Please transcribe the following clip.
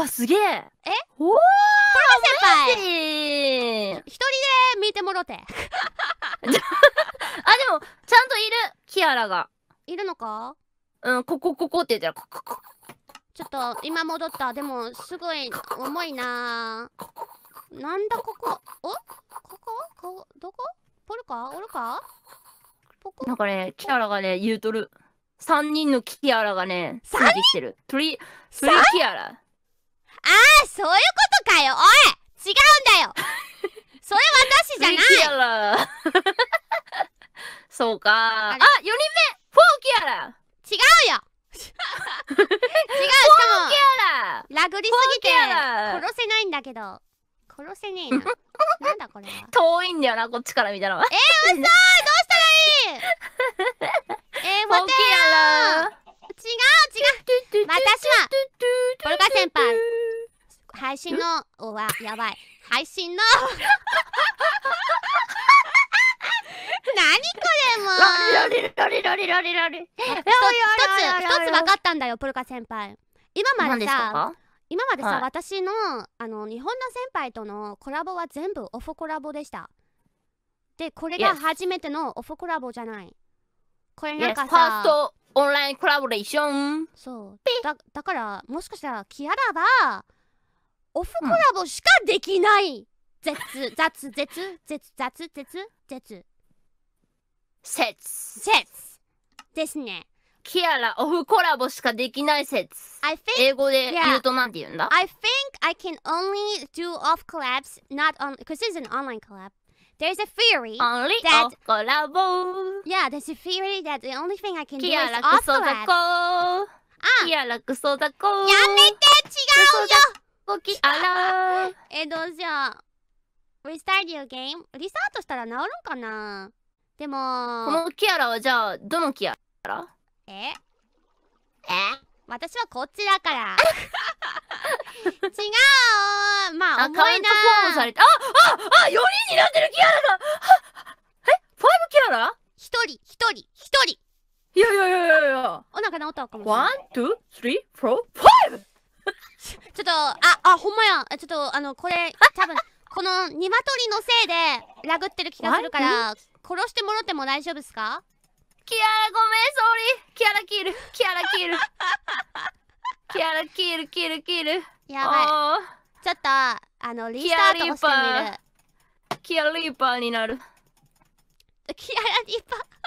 あ、すげええおー田中先輩一人で見てもろて。あ、でも、ちゃんといる、キアラが。いるのかうん、ここ、ここって言ったら、ここ、ここ。ちょっと、今戻った。でも、すごい、重いなぁ。なんだここおここここ、どこポルカおるかポコなんかね、キアラがね、言うとる。三人のキアラがね、ついてきてる。鳥、鳥キアラ。あそういうことかよおい違うんだよ それ私じゃない そうかああ4人目フォーキアラ違うよ違うしかもラグリすぎて殺せないんだけど殺せねえな なんだこれは遠いんだよなこっちから見たらえー、嘘どうしたらいいえー、待てよ違う違う私はポルカ先輩配信のおわやばい配信の 何これもう一つ一つ分かったんだよプルカ先輩今までさ今までさ、はい、私のあの日本の先輩とのコラボは全部オフコラボでしたでこれが初めてのオフコラボじゃないこれなんかさ、ーストオンラインコラボレーションそうだだからもしかしたらキアラがオフコラボしかできない、うん、絶雑絶絶雑絶絶説説ですねキアラオフコラボしかできない説 I think, 英語で言うとなんて言うんだ I think I can only do off collabs not on because it's an online collab There's a theory only that off collab Yeah there's a theory that the only thing I can do is off collab キアラクソザコやめて違うよ起きあらえどうしよう Restart your game? リスタートしたら治るんかなでもこのキアラはじゃあどのキアラええ私はこっちだから 違うまあ重いなあカウントフォームされてああ四人になってるキアラがえファイブキアラ一人一人1人いやいやいやいやいやお腹治ったかもしれない 1, 2, 3, 4, 5! ちょっと、あ、あ、ほんまやちょっと、あの、これ、多分、この、ニワトリのせいで、ラグってる気がするから、殺してもろても大丈夫ですかキアラ、ごめん、ソーリー。キアラキール、キアラキール。キアラキール、キール、キール。やばい。ちょっと、あの、リスタートしてみる。キアリーパーになる。キアラリーパー。